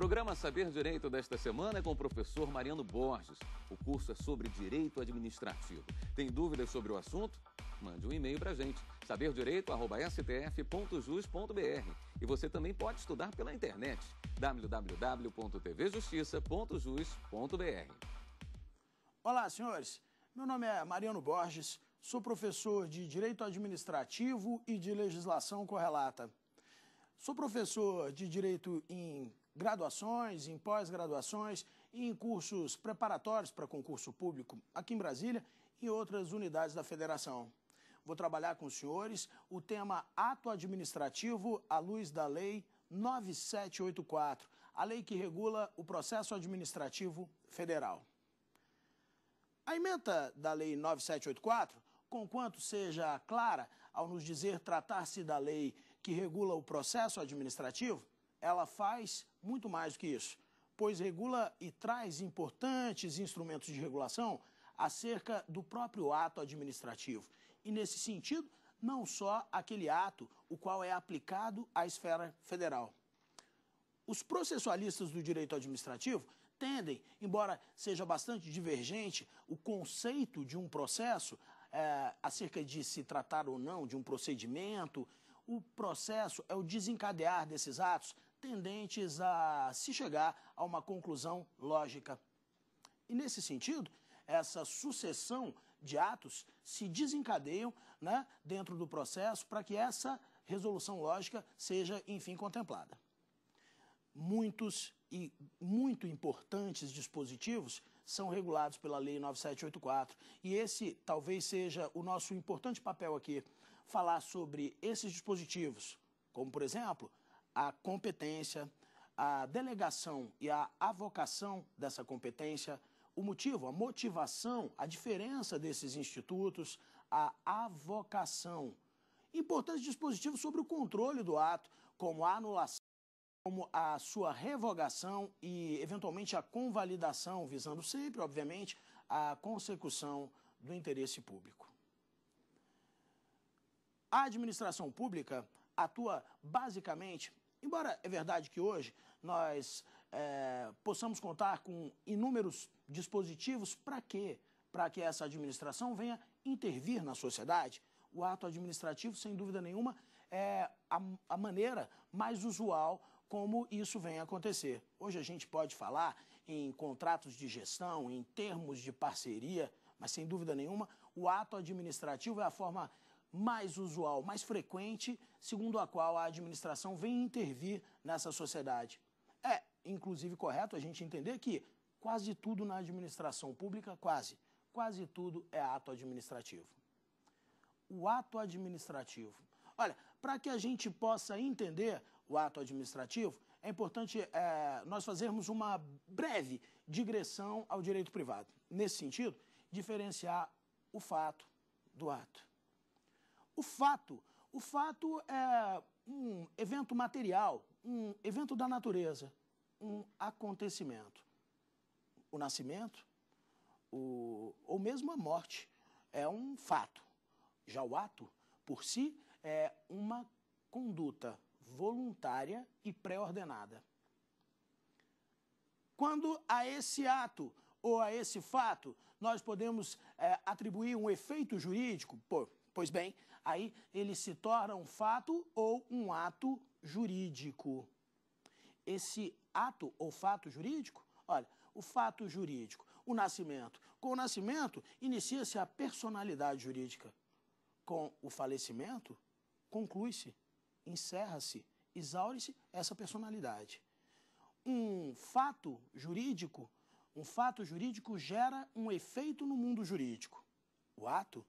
Programa Saber Direito desta semana é com o professor Mariano Borges. O curso é sobre direito administrativo. Tem dúvidas sobre o assunto? Mande um e-mail para a gente, saberdireito.stf.jus.br. E você também pode estudar pela internet, www.tvjustiça.jus.br. Olá, senhores. Meu nome é Mariano Borges, sou professor de Direito Administrativo e de Legislação Correlata. Sou professor de Direito em graduações, em pós-graduações e em cursos preparatórios para concurso público aqui em Brasília e outras unidades da federação. Vou trabalhar com os senhores o tema ato administrativo à luz da lei 9784, a lei que regula o processo administrativo federal. A emenda da lei 9784, conquanto seja clara ao nos dizer tratar-se da lei que regula o processo administrativo, ela faz muito mais do que isso, pois regula e traz importantes instrumentos de regulação acerca do próprio ato administrativo. E, nesse sentido, não só aquele ato o qual é aplicado à esfera federal. Os processualistas do direito administrativo tendem, embora seja bastante divergente o conceito de um processo, é, acerca de se tratar ou não de um procedimento, o processo é o desencadear desses atos tendentes a se chegar a uma conclusão lógica. E nesse sentido, essa sucessão de atos se desencadeiam né, dentro do processo para que essa resolução lógica seja, enfim, contemplada. Muitos e muito importantes dispositivos são regulados pela Lei 9784 e esse talvez seja o nosso importante papel aqui falar sobre esses dispositivos, como, por exemplo, a competência, a delegação e a avocação dessa competência, o motivo, a motivação, a diferença desses institutos, a avocação. Importantes dispositivos sobre o controle do ato, como a anulação, como a sua revogação e, eventualmente, a convalidação, visando sempre, obviamente, a consecução do interesse público. A administração pública atua basicamente, embora é verdade que hoje nós é, possamos contar com inúmeros dispositivos para quê? Para que essa administração venha intervir na sociedade. O ato administrativo, sem dúvida nenhuma, é a, a maneira mais usual como isso vem acontecer. Hoje a gente pode falar em contratos de gestão, em termos de parceria, mas sem dúvida nenhuma, o ato administrativo é a forma mais usual, mais frequente, segundo a qual a administração vem intervir nessa sociedade. É, inclusive, correto a gente entender que quase tudo na administração pública, quase, quase tudo é ato administrativo. O ato administrativo. Olha, para que a gente possa entender o ato administrativo, é importante é, nós fazermos uma breve digressão ao direito privado. Nesse sentido, diferenciar o fato do ato. O fato, o fato é um evento material, um evento da natureza, um acontecimento. O nascimento, o, ou mesmo a morte, é um fato. Já o ato, por si, é uma conduta voluntária e pré-ordenada. Quando a esse ato ou a esse fato nós podemos é, atribuir um efeito jurídico, pô, pois bem, aí ele se torna um fato ou um ato jurídico. Esse ato ou fato jurídico, olha, o fato jurídico, o nascimento. Com o nascimento, inicia-se a personalidade jurídica. Com o falecimento, conclui-se, encerra-se, exaure-se essa personalidade. Um fato jurídico, um fato jurídico gera um efeito no mundo jurídico. O ato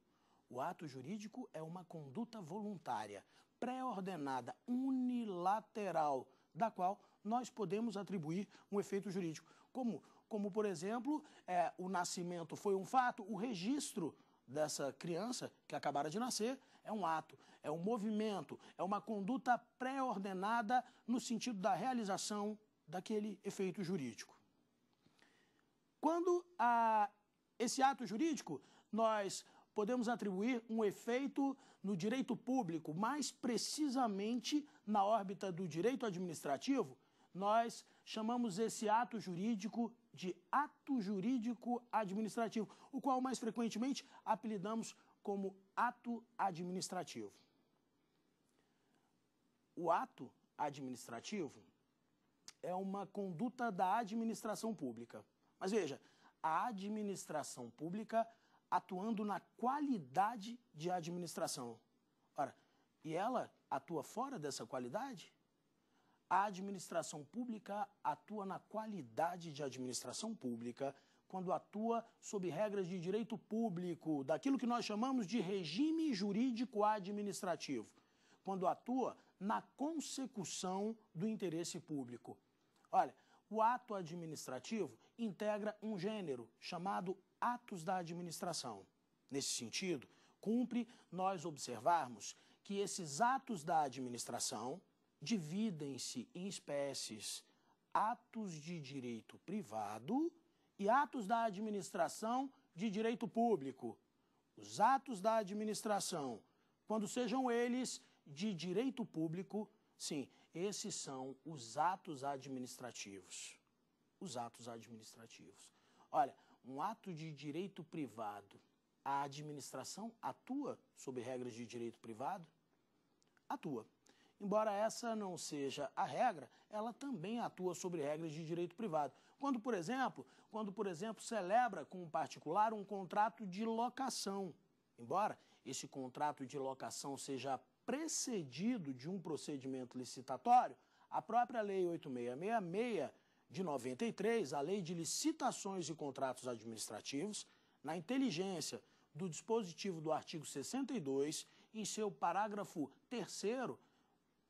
o ato jurídico é uma conduta voluntária, pré-ordenada, unilateral, da qual nós podemos atribuir um efeito jurídico. Como, como por exemplo, é, o nascimento foi um fato, o registro dessa criança que acabara de nascer é um ato, é um movimento, é uma conduta pré-ordenada no sentido da realização daquele efeito jurídico. Quando a, esse ato jurídico nós podemos atribuir um efeito no direito público, mais precisamente na órbita do direito administrativo, nós chamamos esse ato jurídico de ato jurídico administrativo, o qual mais frequentemente apelidamos como ato administrativo. O ato administrativo é uma conduta da administração pública. Mas veja, a administração pública atuando na qualidade de administração. Ora, e ela atua fora dessa qualidade? A administração pública atua na qualidade de administração pública quando atua sob regras de direito público, daquilo que nós chamamos de regime jurídico administrativo, quando atua na consecução do interesse público. Olha, o ato administrativo integra um gênero chamado atos da administração. Nesse sentido, cumpre nós observarmos que esses atos da administração dividem-se em espécies atos de direito privado e atos da administração de direito público. Os atos da administração, quando sejam eles de direito público, sim, esses são os atos administrativos. Os atos administrativos. Olha, um ato de direito privado, a administração atua sob regras de direito privado? Atua. Embora essa não seja a regra, ela também atua sobre regras de direito privado. Quando, por exemplo, quando, por exemplo, celebra com um particular um contrato de locação, embora esse contrato de locação seja precedido de um procedimento licitatório, a própria Lei 8666 de 93 a Lei de Licitações e Contratos Administrativos, na inteligência do dispositivo do artigo 62, em seu parágrafo 3,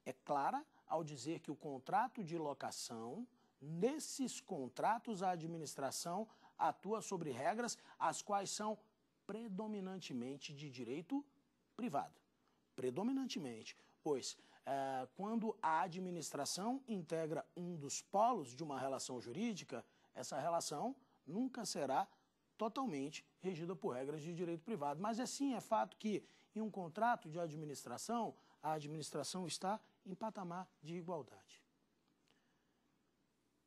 é clara ao dizer que o contrato de locação, nesses contratos, a administração atua sobre regras as quais são predominantemente de direito privado. Predominantemente, pois é, quando a administração integra um dos polos de uma relação jurídica, essa relação nunca será totalmente regida por regras de direito privado. Mas é sim, é fato que em um contrato de administração, a administração está em patamar de igualdade.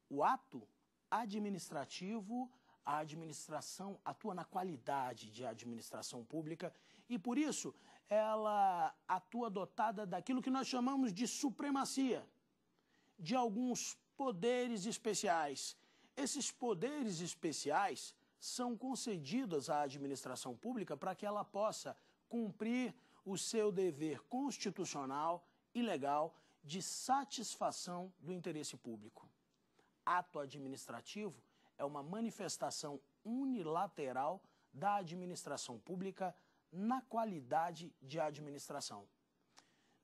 O ato administrativo, a administração atua na qualidade de administração pública e, por isso, ela atua dotada daquilo que nós chamamos de supremacia, de alguns poderes especiais. Esses poderes especiais são concedidos à administração pública para que ela possa cumprir o seu dever constitucional e legal de satisfação do interesse público. Ato administrativo é uma manifestação unilateral da administração pública na qualidade de administração.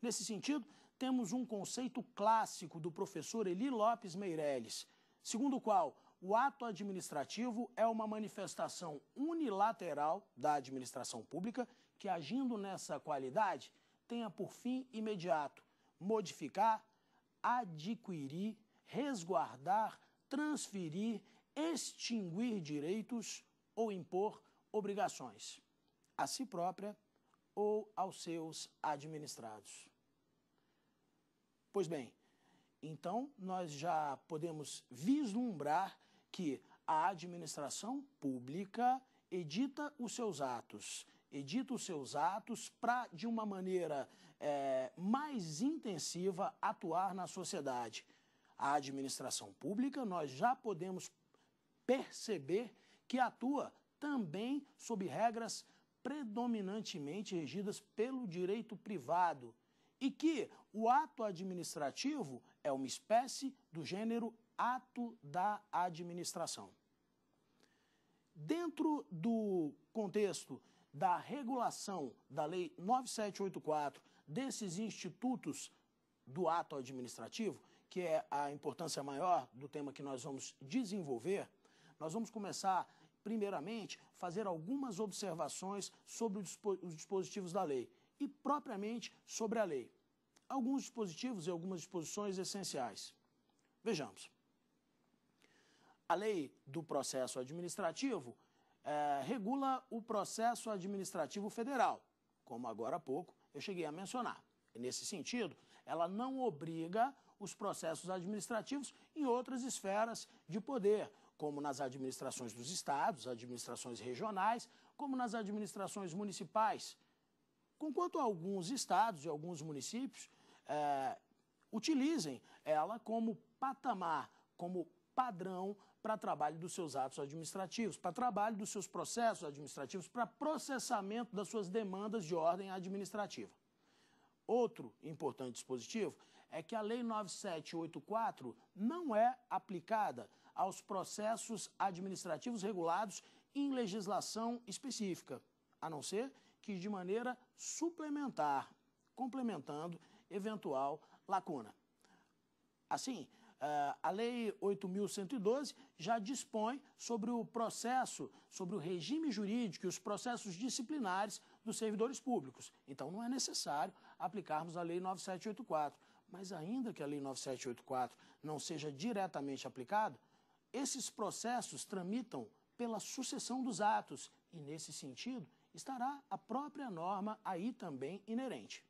Nesse sentido, temos um conceito clássico do professor Eli Lopes Meirelles, segundo o qual o ato administrativo é uma manifestação unilateral da administração pública que, agindo nessa qualidade, tenha por fim imediato modificar, adquirir, resguardar, transferir, extinguir direitos ou impor obrigações a si própria ou aos seus administrados. Pois bem, então nós já podemos vislumbrar que a administração pública edita os seus atos, edita os seus atos para, de uma maneira é, mais intensiva, atuar na sociedade. A administração pública, nós já podemos perceber que atua também sob regras predominantemente regidas pelo direito privado e que o ato administrativo é uma espécie do gênero ato da administração. Dentro do contexto da regulação da Lei 9784 desses institutos do ato administrativo, que é a importância maior do tema que nós vamos desenvolver, nós vamos começar primeiramente, fazer algumas observações sobre os dispositivos da lei e, propriamente, sobre a lei. Alguns dispositivos e algumas disposições essenciais. Vejamos. A lei do processo administrativo é, regula o processo administrativo federal, como agora há pouco eu cheguei a mencionar. E nesse sentido, ela não obriga os processos administrativos em outras esferas de poder, como nas administrações dos estados, administrações regionais, como nas administrações municipais. Conquanto alguns estados e alguns municípios é, utilizem ela como patamar, como padrão para trabalho dos seus atos administrativos, para trabalho dos seus processos administrativos, para processamento das suas demandas de ordem administrativa. Outro importante dispositivo é que a Lei 9784 não é aplicada aos processos administrativos regulados em legislação específica, a não ser que de maneira suplementar, complementando eventual lacuna. Assim, eh, a Lei 8.112 já dispõe sobre o processo, sobre o regime jurídico e os processos disciplinares dos servidores públicos. Então, não é necessário aplicarmos a Lei 9784. Mas, ainda que a Lei 9784 não seja diretamente aplicada, esses processos tramitam pela sucessão dos atos e, nesse sentido, estará a própria norma aí também inerente.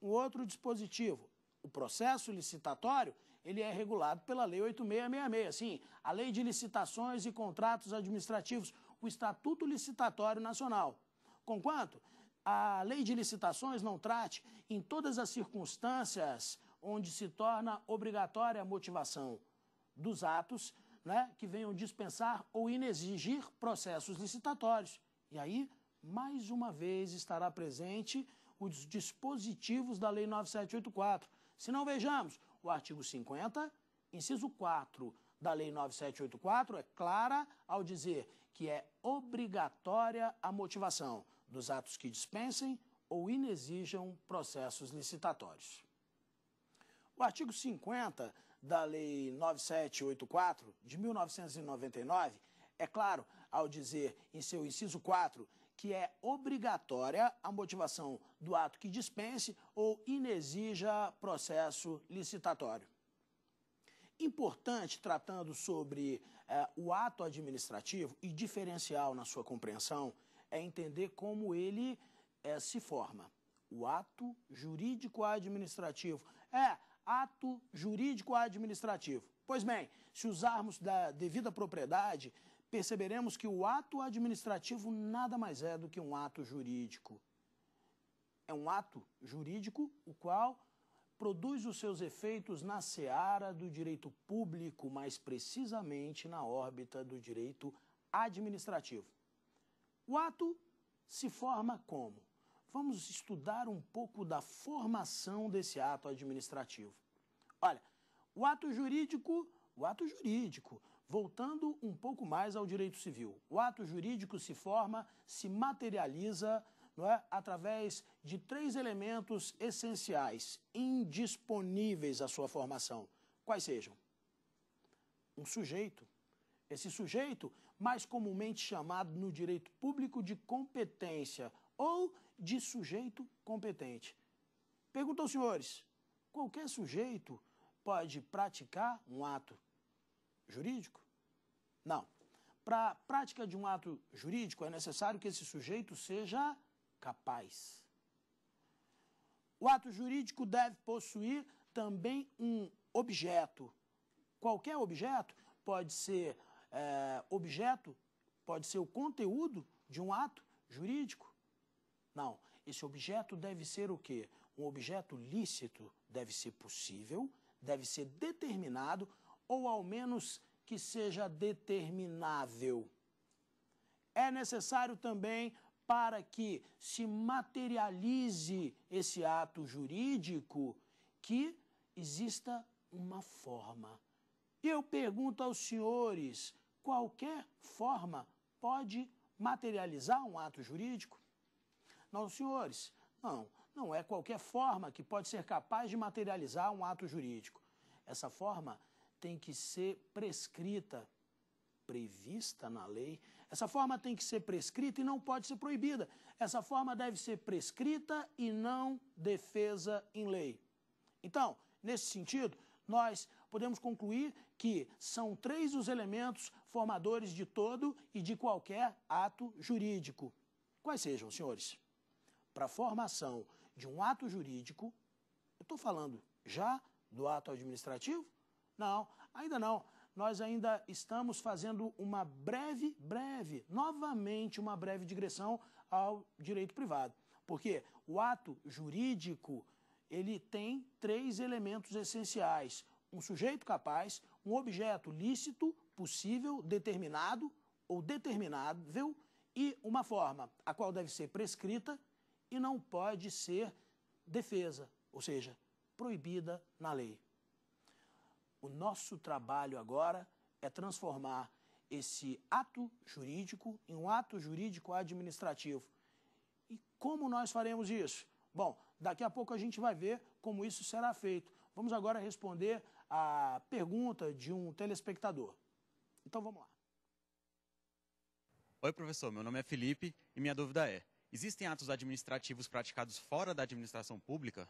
Um outro dispositivo, o processo licitatório, ele é regulado pela Lei 8666, sim, a Lei de Licitações e Contratos Administrativos, o Estatuto Licitatório Nacional. Conquanto, a Lei de Licitações não trate em todas as circunstâncias onde se torna obrigatória a motivação, dos atos né, que venham dispensar ou inexigir processos licitatórios. E aí, mais uma vez, estará presente os dispositivos da Lei 9784. Se não vejamos, o artigo 50, inciso 4 da Lei 9784 é clara ao dizer que é obrigatória a motivação dos atos que dispensem ou inexijam processos licitatórios. O artigo 50 da Lei 9784 de 1999, é claro, ao dizer em seu inciso 4 que é obrigatória a motivação do ato que dispense ou inexija processo licitatório. Importante, tratando sobre eh, o ato administrativo e diferencial na sua compreensão, é entender como ele eh, se forma. O ato jurídico administrativo é ato jurídico administrativo. Pois bem, se usarmos da devida propriedade, perceberemos que o ato administrativo nada mais é do que um ato jurídico. É um ato jurídico o qual produz os seus efeitos na seara do direito público, mais precisamente na órbita do direito administrativo. O ato se forma como? vamos estudar um pouco da formação desse ato administrativo. Olha, o ato jurídico, o ato jurídico, voltando um pouco mais ao direito civil. O ato jurídico se forma, se materializa, não é, através de três elementos essenciais, indisponíveis à sua formação. Quais sejam? Um sujeito, esse sujeito, mais comumente chamado no direito público de competência ou de sujeito competente. Pergunto senhores: qualquer sujeito pode praticar um ato jurídico? Não. Para a prática de um ato jurídico, é necessário que esse sujeito seja capaz. O ato jurídico deve possuir também um objeto. Qualquer objeto pode ser é, objeto, pode ser o conteúdo de um ato jurídico. Não, esse objeto deve ser o quê? Um objeto lícito deve ser possível, deve ser determinado ou ao menos que seja determinável. É necessário também para que se materialize esse ato jurídico que exista uma forma. Eu pergunto aos senhores, qualquer forma pode materializar um ato jurídico? Não, senhores, não, não é qualquer forma que pode ser capaz de materializar um ato jurídico. Essa forma tem que ser prescrita, prevista na lei. Essa forma tem que ser prescrita e não pode ser proibida. Essa forma deve ser prescrita e não defesa em lei. Então, nesse sentido, nós podemos concluir que são três os elementos formadores de todo e de qualquer ato jurídico. Quais sejam, senhores? para a formação de um ato jurídico, eu estou falando já do ato administrativo? Não, ainda não. Nós ainda estamos fazendo uma breve, breve, novamente uma breve digressão ao direito privado. Porque o ato jurídico, ele tem três elementos essenciais. Um sujeito capaz, um objeto lícito, possível, determinado ou determinável e uma forma, a qual deve ser prescrita e não pode ser defesa, ou seja, proibida na lei. O nosso trabalho agora é transformar esse ato jurídico em um ato jurídico administrativo. E como nós faremos isso? Bom, daqui a pouco a gente vai ver como isso será feito. Vamos agora responder a pergunta de um telespectador. Então vamos lá. Oi, professor. Meu nome é Felipe e minha dúvida é: Existem atos administrativos praticados fora da administração pública?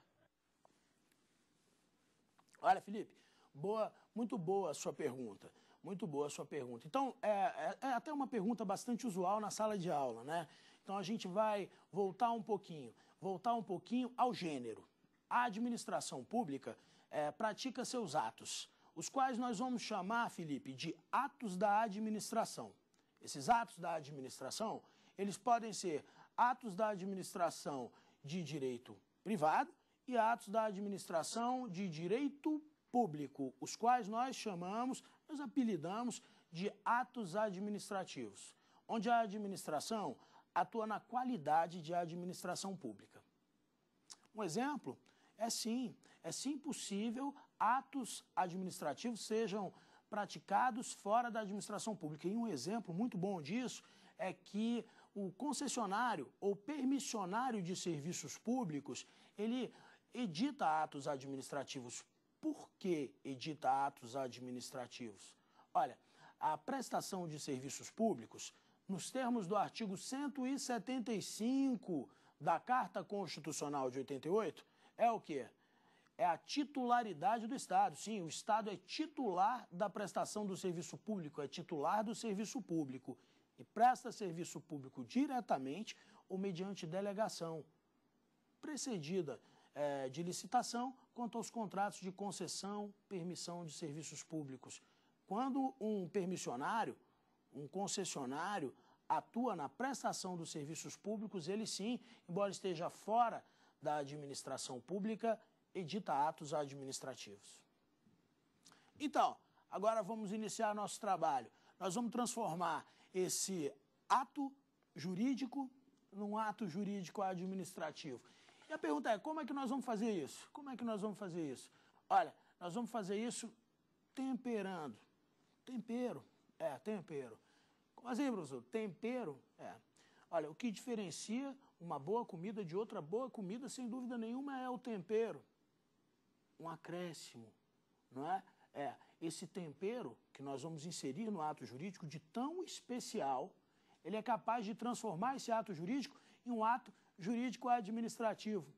Olha, Felipe, boa, muito boa a sua pergunta. Muito boa a sua pergunta. Então, é, é, é até uma pergunta bastante usual na sala de aula, né? Então, a gente vai voltar um pouquinho, voltar um pouquinho ao gênero. A administração pública é, pratica seus atos, os quais nós vamos chamar, Felipe, de atos da administração. Esses atos da administração, eles podem ser atos da administração de direito privado e atos da administração de direito público, os quais nós chamamos, nós apelidamos de atos administrativos, onde a administração atua na qualidade de administração pública. Um exemplo é sim, é sim possível atos administrativos sejam praticados fora da administração pública. E um exemplo muito bom disso é que o concessionário ou permissionário de serviços públicos, ele edita atos administrativos. Por que edita atos administrativos? Olha, a prestação de serviços públicos, nos termos do artigo 175 da Carta Constitucional de 88, é o quê? É a titularidade do Estado. Sim, o Estado é titular da prestação do serviço público, é titular do serviço público e presta serviço público diretamente ou mediante delegação, precedida é, de licitação quanto aos contratos de concessão, permissão de serviços públicos. Quando um permissionário, um concessionário, atua na prestação dos serviços públicos, ele sim, embora esteja fora da administração pública, edita atos administrativos. Então, agora vamos iniciar nosso trabalho. Nós vamos transformar esse ato jurídico num ato jurídico administrativo. E a pergunta é: como é que nós vamos fazer isso? Como é que nós vamos fazer isso? Olha, nós vamos fazer isso temperando. Tempero, é, tempero. Como assim, professor? Tempero, é. Olha, o que diferencia uma boa comida de outra boa comida, sem dúvida nenhuma, é o tempero. Um acréscimo, não é? É esse tempero que nós vamos inserir no ato jurídico de tão especial, ele é capaz de transformar esse ato jurídico em um ato jurídico administrativo.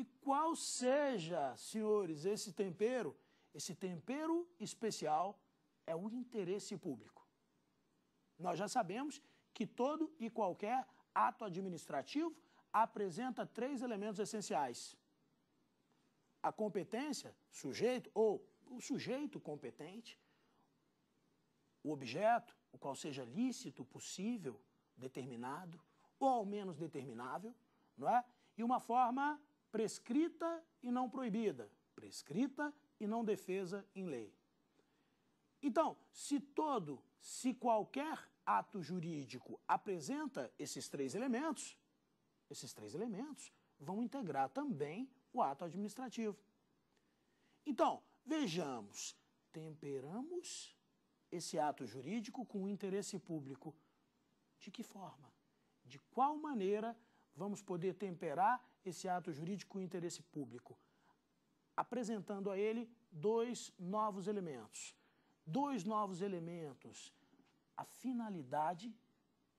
E qual seja, senhores, esse tempero, esse tempero especial é o interesse público. Nós já sabemos que todo e qualquer ato administrativo apresenta três elementos essenciais: a competência, sujeito ou o sujeito competente, o objeto, o qual seja lícito, possível, determinado, ou ao menos determinável, não é? E uma forma prescrita e não proibida, prescrita e não defesa em lei. Então, se todo, se qualquer ato jurídico apresenta esses três elementos, esses três elementos vão integrar também o ato administrativo. Então, Vejamos, temperamos esse ato jurídico com o interesse público. De que forma? De qual maneira vamos poder temperar esse ato jurídico com o interesse público? Apresentando a ele dois novos elementos. Dois novos elementos: a finalidade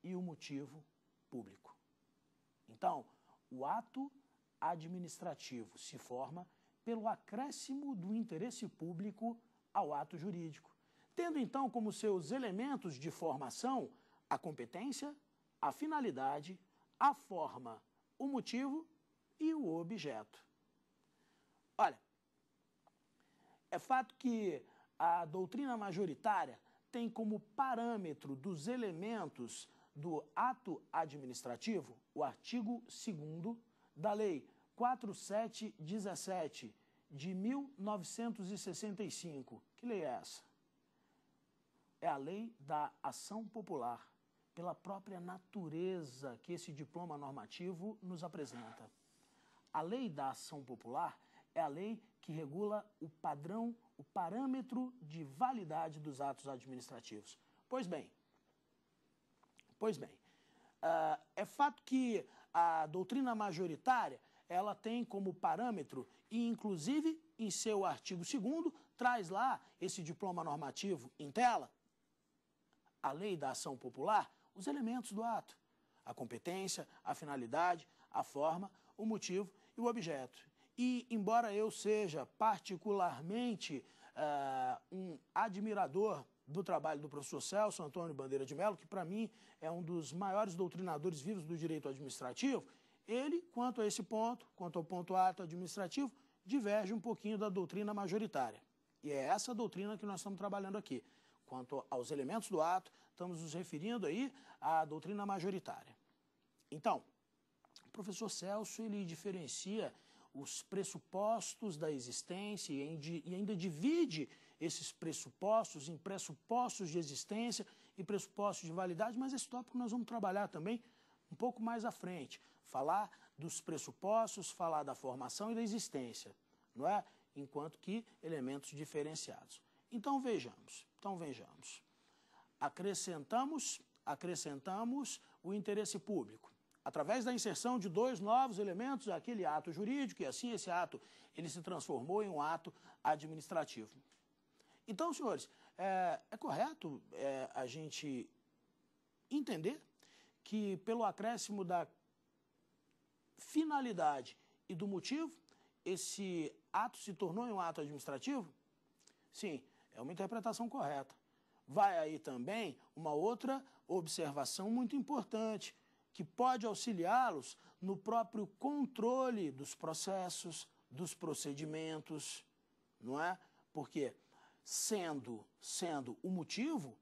e o motivo público. Então, o ato administrativo se forma pelo acréscimo do interesse público ao ato jurídico, tendo então como seus elementos de formação a competência, a finalidade, a forma, o motivo e o objeto. Olha, é fato que a doutrina majoritária tem como parâmetro dos elementos do ato administrativo o artigo 2 da Lei 4717 de 1965. Que lei é essa? É a lei da ação popular, pela própria natureza que esse diploma normativo nos apresenta. A lei da ação popular é a lei que regula o padrão, o parâmetro de validade dos atos administrativos. Pois bem, pois bem, uh, é fato que a doutrina majoritária ela tem como parâmetro e, inclusive, em seu artigo 2 traz lá esse diploma normativo em tela, a lei da ação popular, os elementos do ato, a competência, a finalidade, a forma, o motivo e o objeto. E, embora eu seja particularmente uh, um admirador do trabalho do professor Celso Antônio Bandeira de Mello, que para mim é um dos maiores doutrinadores vivos do direito administrativo, ele, quanto a esse ponto, quanto ao ponto ato administrativo, diverge um pouquinho da doutrina majoritária. E é essa doutrina que nós estamos trabalhando aqui. Quanto aos elementos do ato, estamos nos referindo aí à doutrina majoritária. Então, o professor Celso ele diferencia os pressupostos da existência e ainda divide esses pressupostos em pressupostos de existência e pressupostos de validade, mas esse tópico nós vamos trabalhar também um pouco mais à frente, falar dos pressupostos, falar da formação e da existência, não é? Enquanto que elementos diferenciados. Então vejamos, então vejamos. Acrescentamos, acrescentamos o interesse público através da inserção de dois novos elementos aquele ato jurídico e assim esse ato ele se transformou em um ato administrativo. Então, senhores, é, é correto é, a gente entender que, pelo acréscimo da finalidade e do motivo, esse ato se tornou um ato administrativo? Sim, é uma interpretação correta. Vai aí também uma outra observação muito importante, que pode auxiliá-los no próprio controle dos processos, dos procedimentos, não é? Porque sendo, sendo o motivo,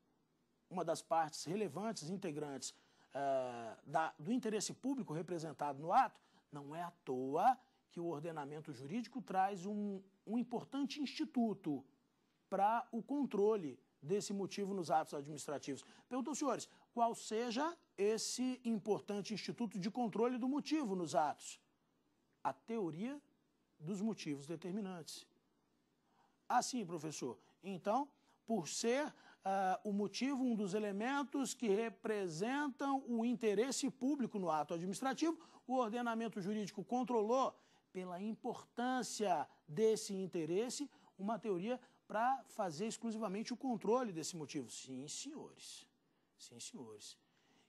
uma das partes relevantes, integrantes ah, da, do interesse público representado no ato, não é à toa que o ordenamento jurídico traz um, um importante instituto para o controle desse motivo nos atos administrativos. Pergunto senhores qual seja esse importante instituto de controle do motivo nos atos. A teoria dos motivos determinantes. Ah, sim, professor. Então, por ser uh, o motivo, um dos elementos que representam o interesse público no ato administrativo, o ordenamento jurídico controlou, pela importância desse interesse, uma teoria para fazer exclusivamente o controle desse motivo. Sim, senhores. Sim, senhores.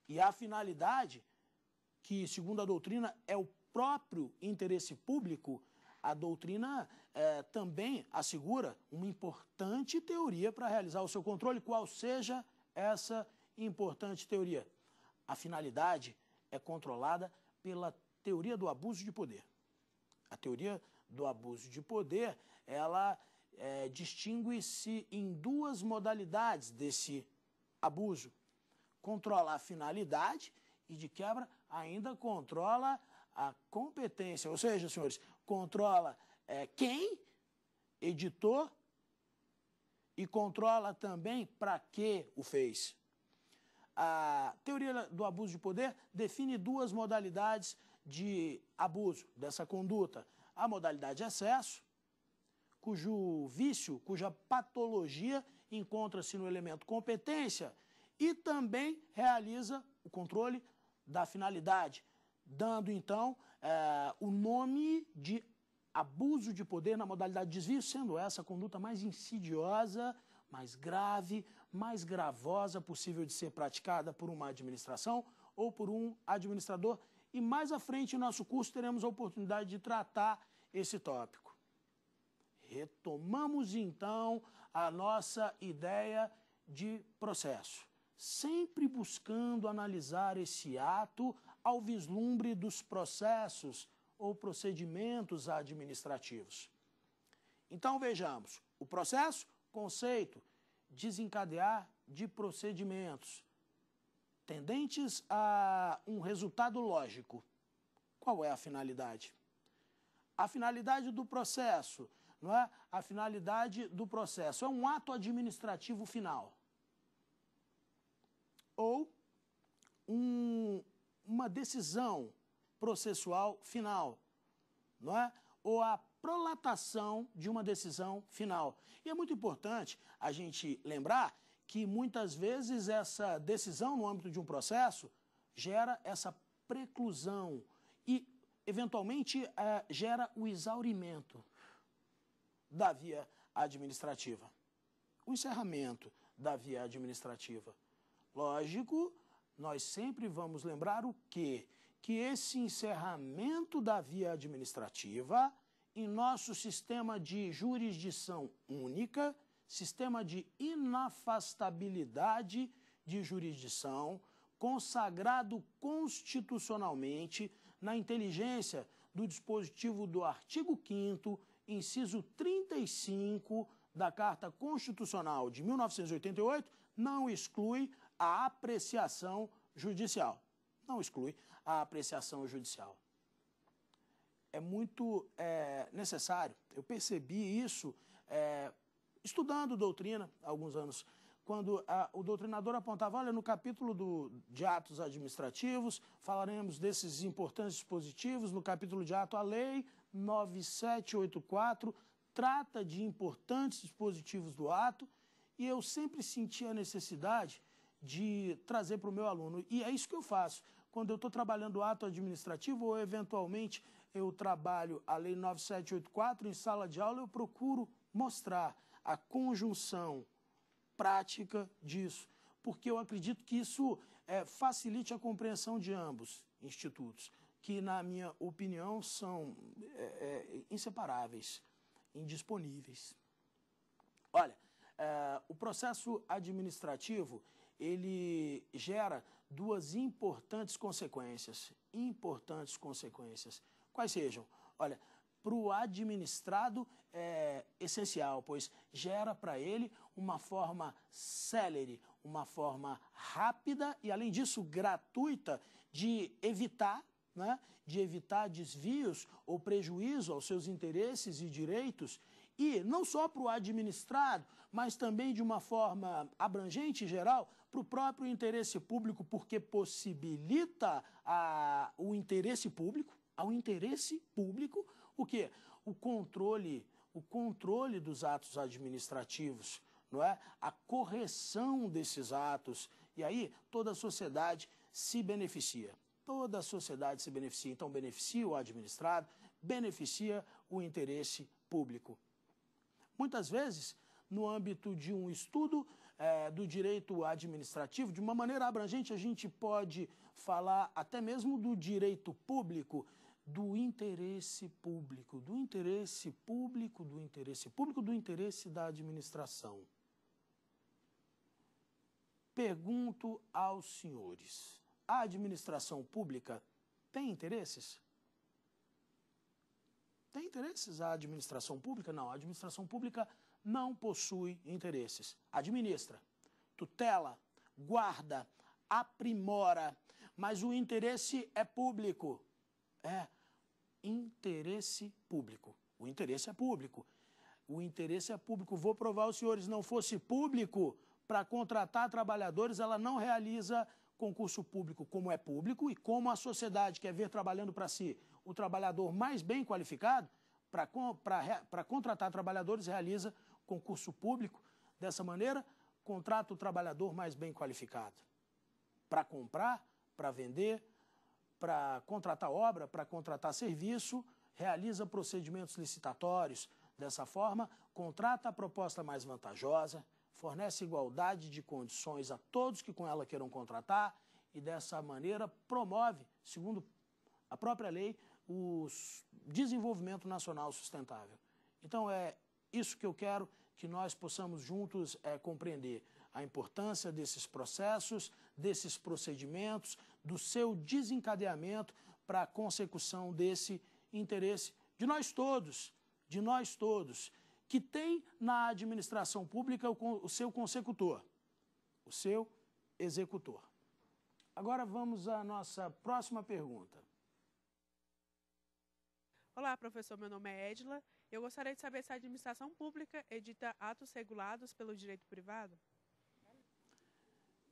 E a finalidade, que segundo a doutrina é o próprio interesse público, a doutrina é, também assegura uma importante teoria para realizar o seu controle, qual seja essa importante teoria. A finalidade é controlada pela teoria do abuso de poder. A teoria do abuso de poder, ela é, distingue-se em duas modalidades desse abuso. Controla a finalidade e, de quebra, ainda controla a competência. Ou seja, senhores, controla é, quem editou e controla também para que o fez. A teoria do abuso de poder define duas modalidades de abuso dessa conduta. A modalidade de excesso, cujo vício, cuja patologia encontra-se no elemento competência e também realiza o controle da finalidade, dando então é, o nome de abuso de poder na modalidade de desvio, sendo essa a conduta mais insidiosa, mais grave, mais gravosa possível de ser praticada por uma administração ou por um administrador. E mais à frente, em nosso curso, teremos a oportunidade de tratar esse tópico. Retomamos então a nossa ideia de processo, sempre buscando analisar esse ato ao vislumbre dos processos ou procedimentos administrativos. Então vejamos: o processo, conceito, desencadear de procedimentos tendentes a um resultado lógico. Qual é a finalidade? A finalidade do processo, não é? A finalidade do processo é um ato administrativo final ou um, uma decisão processual final, não é? Ou a prolatação de uma decisão final. E é muito importante a gente lembrar que muitas vezes essa decisão no âmbito de um processo gera essa preclusão e, eventualmente, é, gera o exaurimento da via administrativa, o encerramento da via administrativa. Lógico nós sempre vamos lembrar o quê? Que esse encerramento da via administrativa em nosso sistema de jurisdição única, sistema de inafastabilidade de jurisdição, consagrado constitucionalmente na inteligência do dispositivo do artigo 5 inciso 35 da Carta Constitucional de 1988, não exclui a apreciação judicial. Não exclui a apreciação judicial. É muito é, necessário, eu percebi isso é, estudando doutrina há alguns anos, quando a, o doutrinador apontava, olha, no capítulo do, de atos administrativos, falaremos desses importantes dispositivos, no capítulo de ato, a lei 9784 trata de importantes dispositivos do ato, e eu sempre senti a necessidade de trazer para o meu aluno. E é isso que eu faço. Quando eu estou trabalhando ato administrativo ou, eventualmente, eu trabalho a Lei 9784 em sala de aula, eu procuro mostrar a conjunção prática disso, porque eu acredito que isso é, facilite a compreensão de ambos institutos, que, na minha opinião, são é, é, inseparáveis, indisponíveis. Olha, é, o processo administrativo ele gera duas importantes consequências. Importantes consequências. Quais sejam? Olha, para o administrado é essencial, pois gera para ele uma forma célere, uma forma rápida e, além disso, gratuita de evitar né, de evitar desvios ou prejuízo aos seus interesses e direitos, e não só para o administrado, mas também de uma forma abrangente e geral para o próprio interesse público, porque possibilita a, o interesse público, ao interesse público, o quê? O controle, o controle dos atos administrativos, não é? A correção desses atos. E aí toda a sociedade se beneficia. Toda a sociedade se beneficia. Então, beneficia o administrado, beneficia o interesse público. Muitas vezes, no âmbito de um estudo, é, do direito administrativo, de uma maneira abrangente, a gente pode falar até mesmo do direito público, do interesse público, do interesse público, do interesse público, do interesse da administração. Pergunto aos senhores: a administração pública tem interesses? Tem interesses a administração pública? Não, a administração pública não possui interesses. Administra, tutela, guarda, aprimora, mas o interesse é público. É interesse público. O interesse é público. O interesse é público. Vou provar aos senhores, não fosse público para contratar trabalhadores, ela não realiza concurso público como é público e como a sociedade quer ver trabalhando para si o trabalhador mais bem qualificado, para contratar trabalhadores, realiza concurso público, dessa maneira, contrata o trabalhador mais bem qualificado para comprar, para vender, para contratar obra, para contratar serviço, realiza procedimentos licitatórios. Dessa forma, contrata a proposta mais vantajosa, fornece igualdade de condições a todos que com ela queiram contratar e, dessa maneira, promove, segundo a própria lei, o desenvolvimento nacional sustentável. Então, é isso que eu quero que nós possamos juntos é, compreender a importância desses processos, desses procedimentos, do seu desencadeamento para a consecução desse interesse de nós todos, de nós todos, que tem na administração pública o, o seu consecutor, o seu executor. Agora vamos à nossa próxima pergunta. Olá, professor. Meu nome é Edla eu gostaria de saber se a administração pública edita atos regulados pelo direito privado.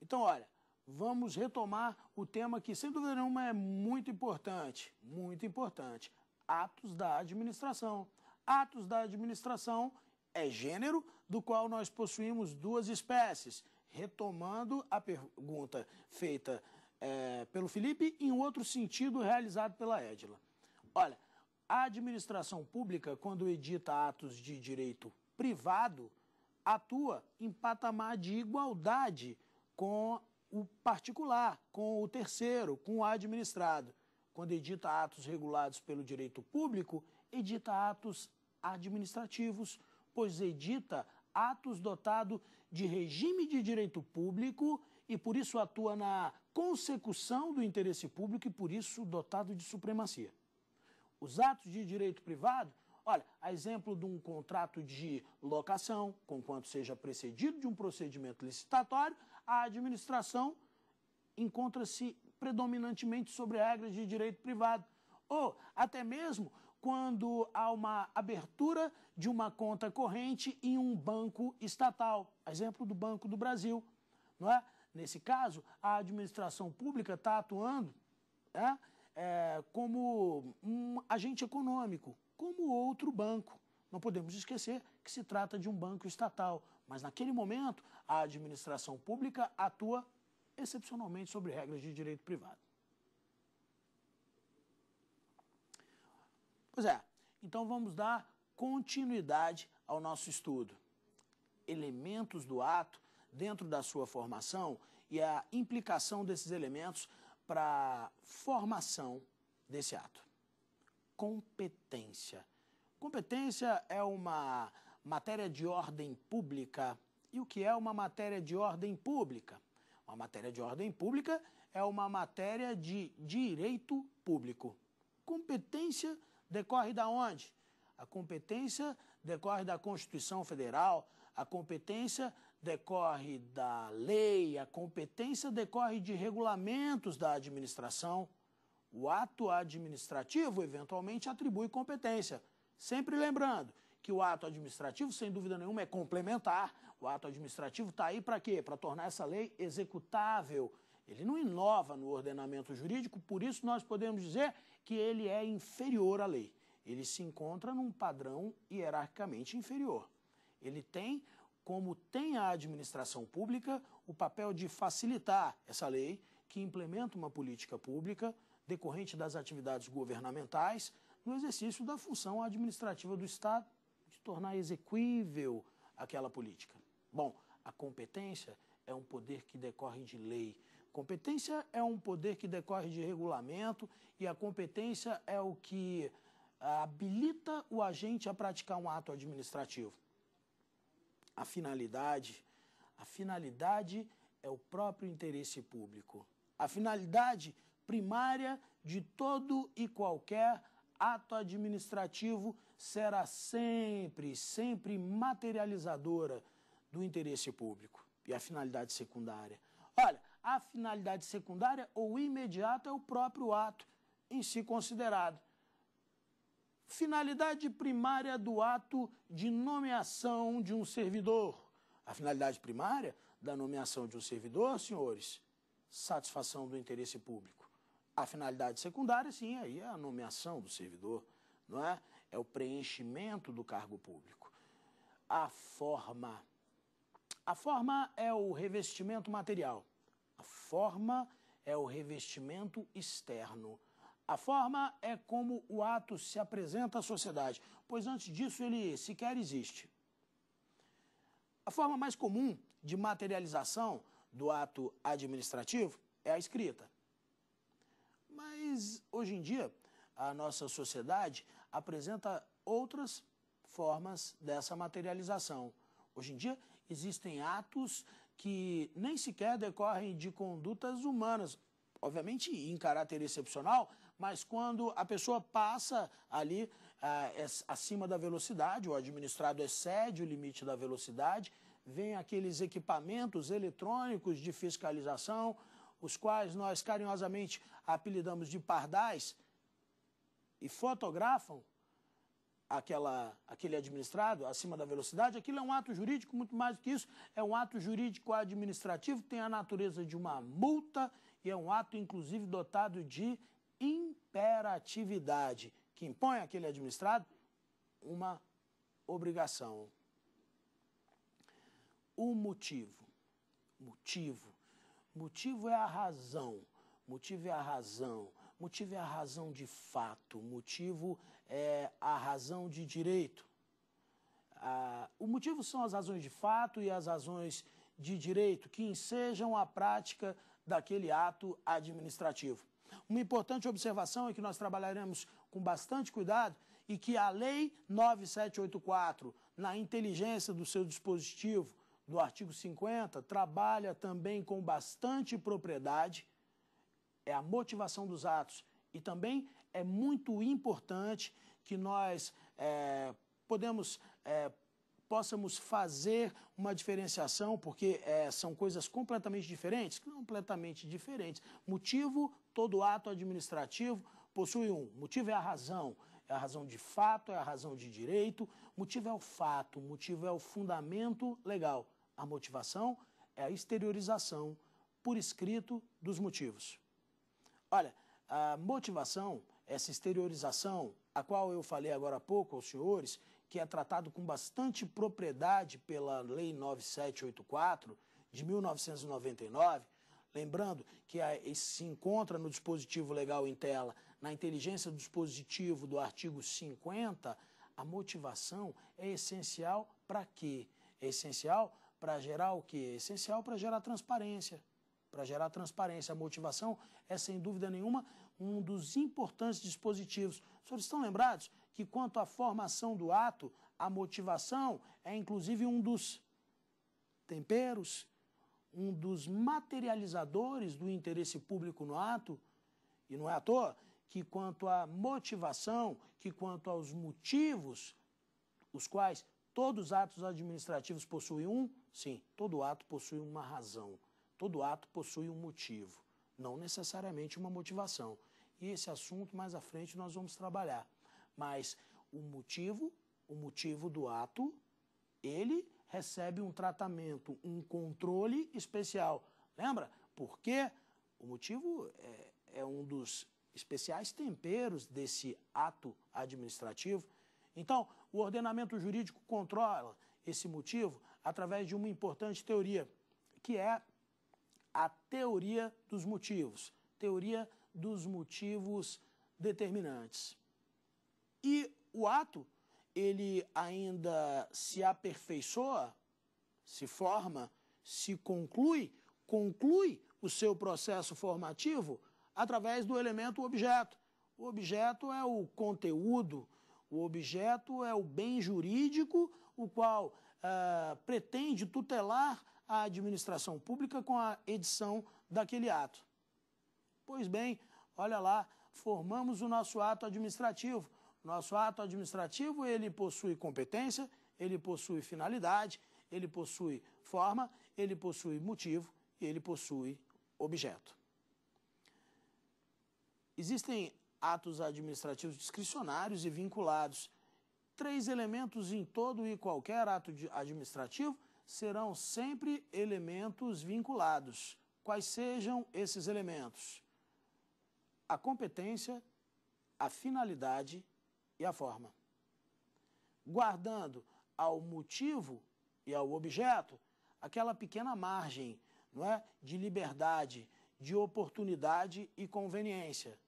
Então, olha, vamos retomar o tema que, sem dúvida nenhuma, é muito importante, muito importante. Atos da administração. Atos da administração é gênero do qual nós possuímos duas espécies. Retomando a pergunta feita é, pelo Felipe, em outro sentido realizado pela Edila. Olha, a administração pública, quando edita atos de direito privado, atua em patamar de igualdade com o particular, com o terceiro, com o administrado. Quando edita atos regulados pelo direito público, edita atos administrativos, pois edita atos dotado de regime de direito público e por isso atua na consecução do interesse público e por isso dotado de supremacia. Os atos de direito privado, olha, a exemplo de um contrato de locação, conquanto seja precedido de um procedimento licitatório, a administração encontra-se predominantemente sobre regras de direito privado. Ou até mesmo quando há uma abertura de uma conta corrente em um banco estatal, exemplo do Banco do Brasil, não é? Nesse caso, a administração pública está atuando é? é, como um agente econômico, como outro banco. Não podemos esquecer que se trata de um banco estatal, mas naquele momento a administração pública atua excepcionalmente sobre regras de direito privado. Pois é, então vamos dar continuidade ao nosso estudo. Elementos do ato dentro da sua formação e a implicação desses elementos para formação desse ato. Competência. Competência é uma matéria de ordem pública. E o que é uma matéria de ordem pública? Uma matéria de ordem pública é uma matéria de direito público. Competência decorre da onde? A competência decorre da Constituição Federal, a competência decorre da lei, a competência decorre de regulamentos da administração. O ato administrativo, eventualmente, atribui competência. Sempre lembrando que o ato administrativo, sem dúvida nenhuma, é complementar. O ato administrativo está aí para quê? Para tornar essa lei executável. Ele não inova no ordenamento jurídico, por isso nós podemos dizer que ele é inferior à lei. Ele se encontra num padrão hierarquicamente inferior. Ele tem como tem a administração pública o papel de facilitar essa lei que implementa uma política pública decorrente das atividades governamentais no exercício da função administrativa do Estado de tornar exequível aquela política. Bom, a competência é um poder que decorre de lei. Competência é um poder que decorre de regulamento e a competência é o que habilita o agente a praticar um ato administrativo a finalidade? A finalidade é o próprio interesse público. A finalidade primária de todo e qualquer ato administrativo será sempre, sempre materializadora do interesse público. E a finalidade secundária? Olha, a finalidade secundária ou imediata é o próprio ato em si considerado finalidade primária do ato de nomeação de um servidor. A finalidade primária da nomeação de um servidor, senhores, satisfação do interesse público. A finalidade secundária, sim, aí é a nomeação do servidor, não é? É o preenchimento do cargo público. A forma. A forma é o revestimento material. A forma é o revestimento externo. A forma é como o ato se apresenta à sociedade, pois antes disso ele sequer existe. A forma mais comum de materialização do ato administrativo é a escrita. Mas hoje em dia, a nossa sociedade apresenta outras formas dessa materialização. Hoje em dia, existem atos que nem sequer decorrem de condutas humanas, obviamente em caráter excepcional, mas quando a pessoa passa ali ah, é, acima da velocidade, o administrado excede o limite da velocidade, vem aqueles equipamentos eletrônicos de fiscalização, os quais nós carinhosamente apelidamos de pardais, e fotografam aquela, aquele administrado acima da velocidade, aquilo é um ato jurídico, muito mais do que isso, é um ato jurídico administrativo, tem a natureza de uma multa e é um ato, inclusive, dotado de imperatividade, que impõe àquele administrado uma obrigação. O motivo. Motivo. Motivo é a razão. Motivo é a razão. Motivo é a razão de fato. Motivo é a razão de direito. Ah, o motivo são as razões de fato e as razões de direito que ensejam a prática daquele ato administrativo. Uma importante observação é que nós trabalharemos com bastante cuidado e que a Lei 9784, na inteligência do seu dispositivo, do artigo 50, trabalha também com bastante propriedade, é a motivação dos atos. E também é muito importante que nós é, podemos, é, possamos fazer uma diferenciação, porque é, são coisas completamente diferentes, completamente diferentes. Motivo Todo ato administrativo possui um. Motivo é a razão. É a razão de fato, é a razão de direito. Motivo é o fato, motivo é o fundamento legal. A motivação é a exteriorização por escrito dos motivos. Olha, a motivação, essa exteriorização, a qual eu falei agora há pouco aos senhores, que é tratado com bastante propriedade pela Lei 9784 de 1999, Lembrando que se encontra no dispositivo legal em tela, na inteligência do dispositivo do artigo 50, a motivação é essencial para quê? É essencial para gerar o quê? É essencial para gerar transparência. Para gerar transparência. A motivação é, sem dúvida nenhuma, um dos importantes dispositivos. Os senhores estão lembrados que, quanto à formação do ato, a motivação é, inclusive, um dos temperos um dos materializadores do interesse público no ato, e não é à toa que quanto à motivação, que quanto aos motivos, os quais todos os atos administrativos possuem um, sim, todo ato possui uma razão, todo ato possui um motivo, não necessariamente uma motivação. E esse assunto mais à frente nós vamos trabalhar. Mas o motivo, o motivo do ato, ele recebe um tratamento, um controle especial. Lembra? Porque o motivo é, é um dos especiais temperos desse ato administrativo. Então, o ordenamento jurídico controla esse motivo através de uma importante teoria, que é a teoria dos motivos, teoria dos motivos determinantes. E o ato ele ainda se aperfeiçoa, se forma, se conclui, conclui o seu processo formativo através do elemento objeto. O objeto é o conteúdo, o objeto é o bem jurídico, o qual ah, pretende tutelar a administração pública com a edição daquele ato. Pois bem, olha lá, formamos o nosso ato administrativo. Nosso ato administrativo, ele possui competência, ele possui finalidade, ele possui forma, ele possui motivo e ele possui objeto. Existem atos administrativos discricionários e vinculados. Três elementos em todo e qualquer ato administrativo serão sempre elementos vinculados. Quais sejam esses elementos? A competência, a finalidade e a forma, guardando ao motivo e ao objeto aquela pequena margem não é, de liberdade, de oportunidade e conveniência.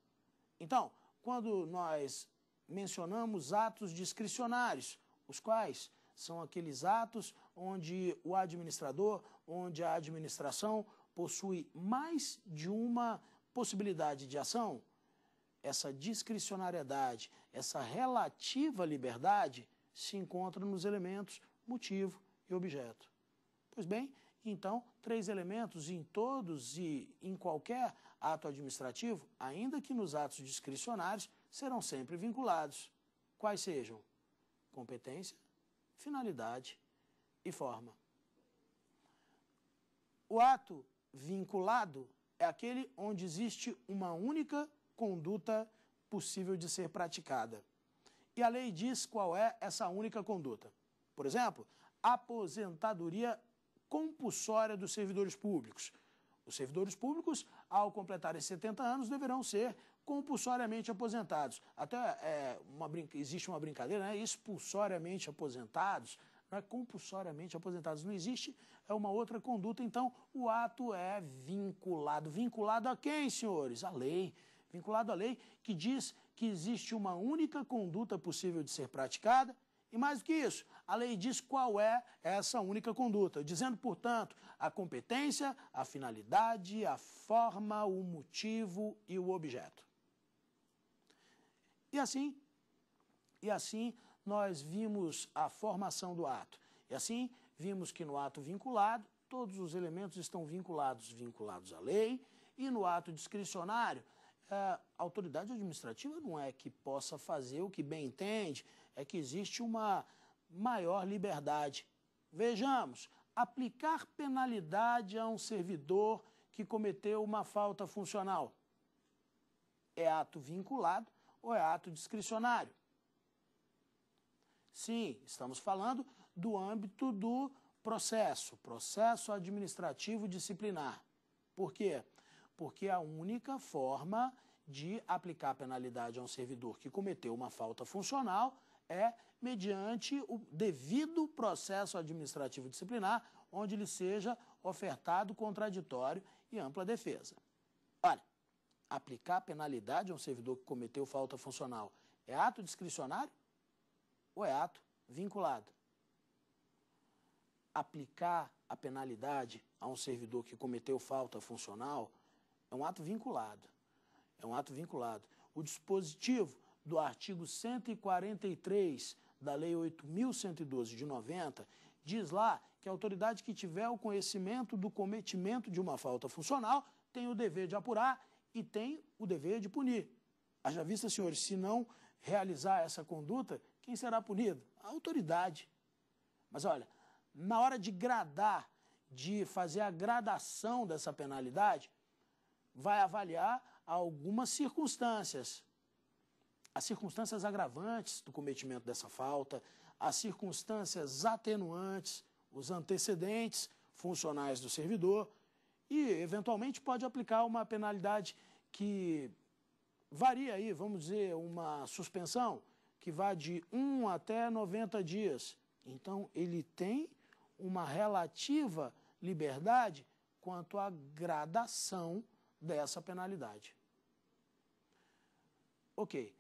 Então, quando nós mencionamos atos discricionários, os quais são aqueles atos onde o administrador, onde a administração possui mais de uma possibilidade de ação, essa discricionariedade, essa relativa liberdade se encontra nos elementos motivo e objeto. Pois bem, então, três elementos em todos e em qualquer ato administrativo, ainda que nos atos discricionários, serão sempre vinculados. Quais sejam? Competência, finalidade e forma. O ato vinculado é aquele onde existe uma única conduta possível de ser praticada. E a lei diz qual é essa única conduta. Por exemplo, aposentadoria compulsória dos servidores públicos. Os servidores públicos, ao completarem 70 anos, deverão ser compulsoriamente aposentados. Até é, uma existe uma brincadeira, né? expulsoriamente aposentados, não é compulsoriamente aposentados. Não existe, é uma outra conduta. Então, o ato é vinculado. Vinculado a quem, senhores? A lei vinculado à lei, que diz que existe uma única conduta possível de ser praticada, e mais do que isso, a lei diz qual é essa única conduta, dizendo, portanto, a competência, a finalidade, a forma, o motivo e o objeto. E assim, e assim nós vimos a formação do ato. E assim vimos que no ato vinculado, todos os elementos estão vinculados, vinculados à lei, e no ato discricionário, a é, autoridade administrativa não é que possa fazer o que bem entende, é que existe uma maior liberdade. Vejamos, aplicar penalidade a um servidor que cometeu uma falta funcional é ato vinculado ou é ato discricionário? Sim, estamos falando do âmbito do processo, processo administrativo disciplinar. Por quê? porque a única forma de aplicar penalidade a um servidor que cometeu uma falta funcional é mediante o devido processo administrativo disciplinar, onde lhe seja ofertado contraditório e ampla defesa. Olha, aplicar penalidade a um servidor que cometeu falta funcional é ato discricionário ou é ato vinculado? Aplicar a penalidade a um servidor que cometeu falta funcional é um ato vinculado. É um ato vinculado. O dispositivo do artigo 143 da Lei 8.112 de 90 diz lá que a autoridade que tiver o conhecimento do cometimento de uma falta funcional tem o dever de apurar e tem o dever de punir. Haja vista, senhores, se não realizar essa conduta, quem será punido? A autoridade. Mas olha, na hora de gradar, de fazer a gradação dessa penalidade, vai avaliar algumas circunstâncias. As circunstâncias agravantes do cometimento dessa falta, as circunstâncias atenuantes, os antecedentes funcionais do servidor e, eventualmente, pode aplicar uma penalidade que varia aí, vamos dizer, uma suspensão que vai de 1 até 90 dias. Então, ele tem uma relativa liberdade quanto à gradação dessa penalidade. Ok.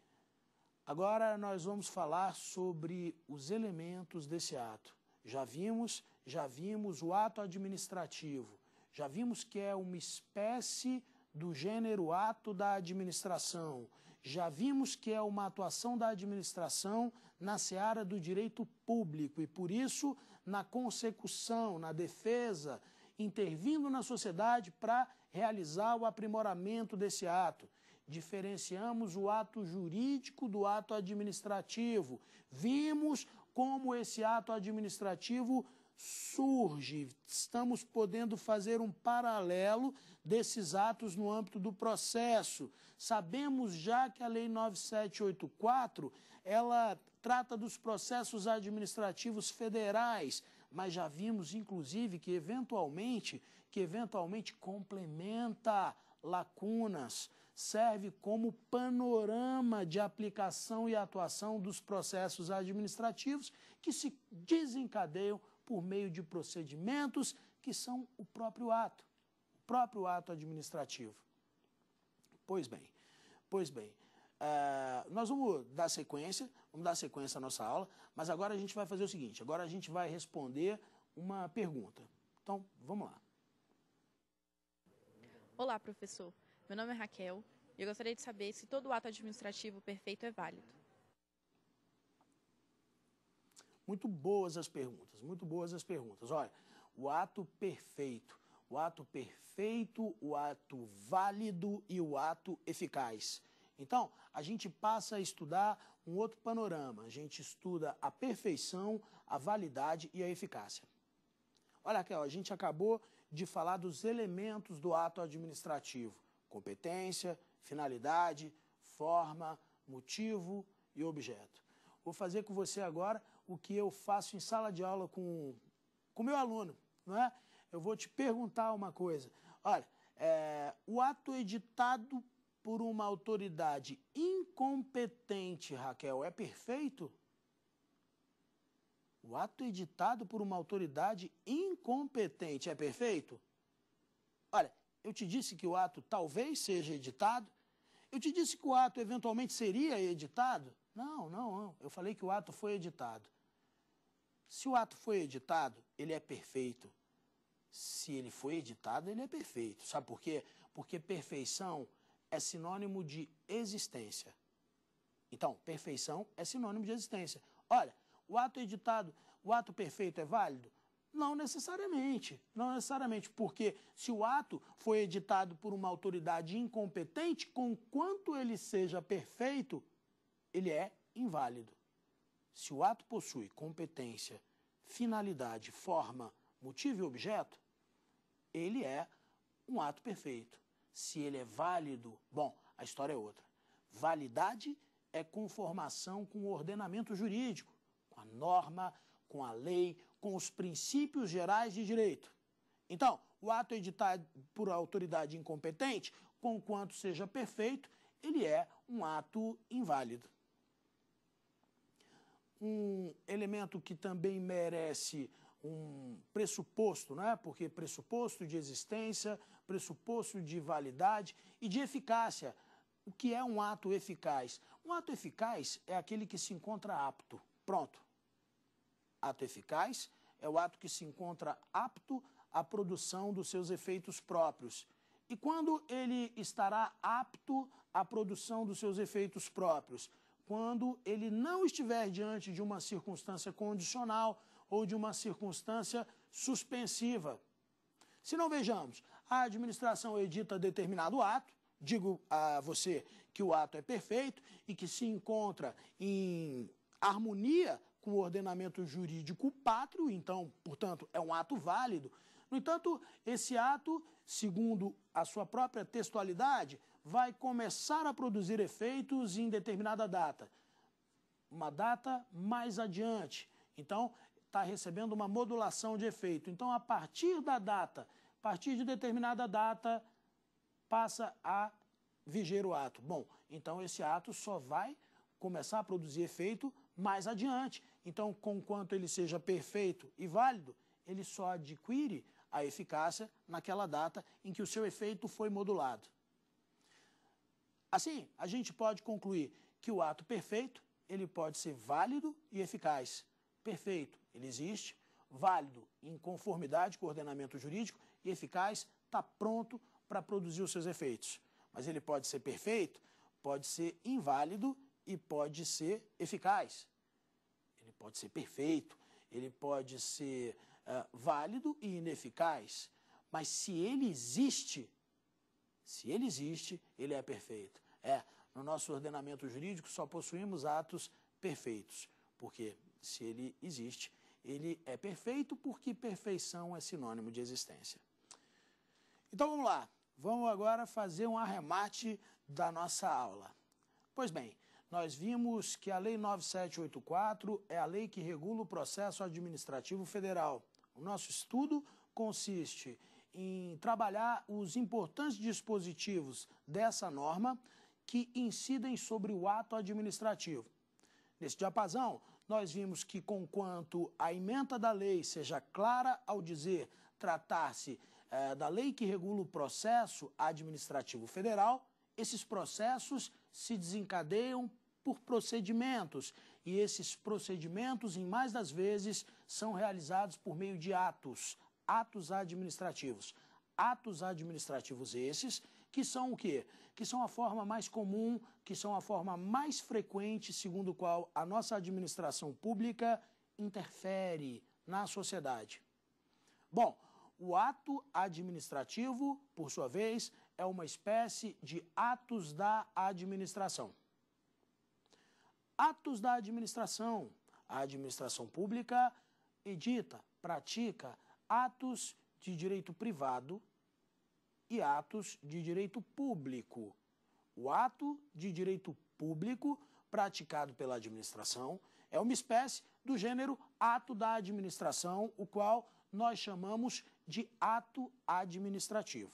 Agora nós vamos falar sobre os elementos desse ato. Já vimos, já vimos o ato administrativo. Já vimos que é uma espécie do gênero ato da administração. Já vimos que é uma atuação da administração na seara do direito público e, por isso, na consecução, na defesa, intervindo na sociedade para realizar o aprimoramento desse ato. Diferenciamos o ato jurídico do ato administrativo. Vimos como esse ato administrativo surge. Estamos podendo fazer um paralelo desses atos no âmbito do processo. Sabemos já que a lei 9784, ela trata dos processos administrativos federais, mas já vimos inclusive que eventualmente que eventualmente complementa lacunas, serve como panorama de aplicação e atuação dos processos administrativos que se desencadeiam por meio de procedimentos que são o próprio ato, o próprio ato administrativo. Pois bem, pois bem, Uh, nós vamos dar sequência, vamos dar sequência à nossa aula, mas agora a gente vai fazer o seguinte: agora a gente vai responder uma pergunta. Então, vamos lá. Olá, professor. Meu nome é Raquel e eu gostaria de saber se todo ato administrativo perfeito é válido. Muito boas as perguntas, muito boas as perguntas. Olha, o ato perfeito, o ato perfeito, o ato válido e o ato eficaz. Então, a gente passa a estudar um outro panorama. A gente estuda a perfeição, a validade e a eficácia. Olha, Raquel, a gente acabou de falar dos elementos do ato administrativo: competência, finalidade, forma, motivo e objeto. Vou fazer com você agora o que eu faço em sala de aula com o meu aluno, não é? Eu vou te perguntar uma coisa. Olha, é, o ato é editado por uma autoridade incompetente, Raquel, é perfeito? O ato é editado por uma autoridade incompetente é perfeito? Olha, eu te disse que o ato talvez seja editado. Eu te disse que o ato eventualmente seria editado. Não, não, não. Eu falei que o ato foi editado. Se o ato foi editado, ele é perfeito. Se ele foi editado, ele é perfeito. Sabe por quê? Porque perfeição é sinônimo de existência. Então, perfeição é sinônimo de existência. Olha, o ato editado, o ato perfeito é válido? Não necessariamente, não necessariamente, porque se o ato foi editado por uma autoridade incompetente, conquanto ele seja perfeito, ele é inválido. Se o ato possui competência, finalidade, forma, motivo e objeto, ele é um ato perfeito. Se ele é válido, bom, a história é outra. Validade é conformação com o ordenamento jurídico norma, com a lei, com os princípios gerais de direito. Então, o ato editado por autoridade incompetente, conquanto seja perfeito, ele é um ato inválido. Um elemento que também merece um pressuposto, né? porque pressuposto de existência, pressuposto de validade e de eficácia. O que é um ato eficaz? Um ato eficaz é aquele que se encontra apto. Pronto, ato eficaz é o ato que se encontra apto à produção dos seus efeitos próprios. E quando ele estará apto à produção dos seus efeitos próprios? Quando ele não estiver diante de uma circunstância condicional ou de uma circunstância suspensiva. Se não vejamos, a administração edita determinado ato, digo a você que o ato é perfeito e que se encontra em harmonia com o ordenamento jurídico pátrio, então, portanto, é um ato válido. No entanto, esse ato, segundo a sua própria textualidade, vai começar a produzir efeitos em determinada data. Uma data mais adiante. Então, está recebendo uma modulação de efeito. Então, a partir da data, a partir de determinada data, passa a viger o ato. Bom, então esse ato só vai começar a produzir efeito mais adiante. Então, conquanto ele seja perfeito e válido, ele só adquire a eficácia naquela data em que o seu efeito foi modulado. Assim, a gente pode concluir que o ato perfeito ele pode ser válido e eficaz. Perfeito, ele existe, válido em conformidade com o ordenamento jurídico e eficaz, está pronto para produzir os seus efeitos. Mas ele pode ser perfeito, pode ser inválido e pode ser eficaz pode ser perfeito, ele pode ser uh, válido e ineficaz, mas se ele existe, se ele existe, ele é perfeito. É, no nosso ordenamento jurídico só possuímos atos perfeitos, porque se ele existe, ele é perfeito porque perfeição é sinônimo de existência. Então vamos lá, vamos agora fazer um arremate da nossa aula. Pois bem, nós vimos que a Lei 9784 é a lei que regula o processo administrativo federal. O nosso estudo consiste em trabalhar os importantes dispositivos dessa norma que incidem sobre o ato administrativo. Nesse diapasão, nós vimos que, conquanto a emenda da lei seja clara ao dizer tratar-se eh, da lei que regula o processo administrativo federal, esses processos se desencadeiam por procedimentos, e esses procedimentos, em mais das vezes, são realizados por meio de atos, atos administrativos. Atos administrativos esses, que são o quê? Que são a forma mais comum, que são a forma mais frequente, segundo qual a nossa administração pública interfere na sociedade. Bom, o ato administrativo, por sua vez, é uma espécie de atos da administração. Atos da administração. A administração pública edita, pratica atos de direito privado e atos de direito público. O ato de direito público praticado pela administração é uma espécie do gênero ato da administração, o qual nós chamamos de ato administrativo.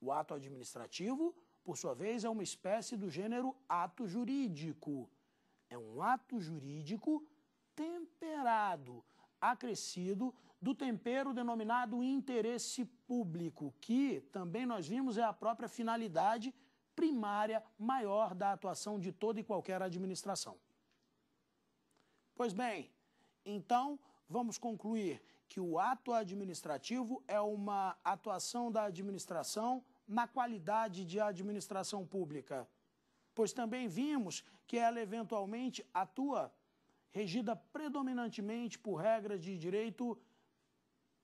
O ato administrativo, por sua vez, é uma espécie do gênero ato jurídico, é um ato jurídico temperado, acrescido do tempero denominado interesse público, que também nós vimos é a própria finalidade primária maior da atuação de toda e qualquer administração. Pois bem, então vamos concluir que o ato administrativo é uma atuação da administração na qualidade de administração pública pois também vimos que ela eventualmente atua regida predominantemente por regras de direito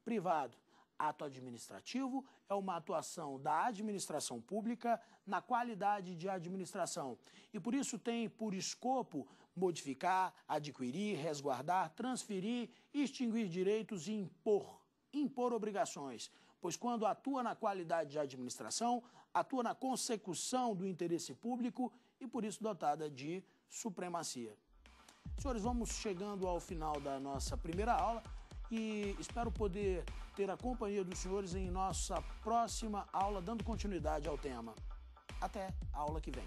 privado. Ato administrativo é uma atuação da administração pública na qualidade de administração e por isso tem por escopo modificar, adquirir, resguardar, transferir, extinguir direitos e impor, impor obrigações, pois quando atua na qualidade de administração, atua na consecução do interesse público e, por isso, dotada de supremacia. Senhores, vamos chegando ao final da nossa primeira aula e espero poder ter a companhia dos senhores em nossa próxima aula, dando continuidade ao tema. Até a aula que vem.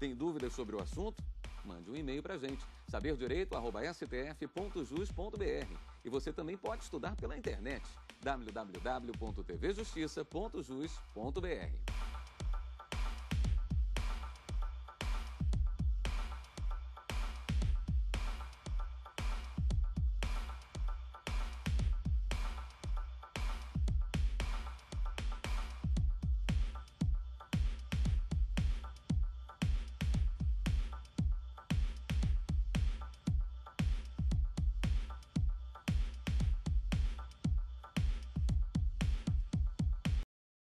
Tem dúvidas sobre o assunto? Mande um e-mail para a gente, saberdireito.stf.jus.br. E você também pode estudar pela internet, www.tvjustiça.jus.br.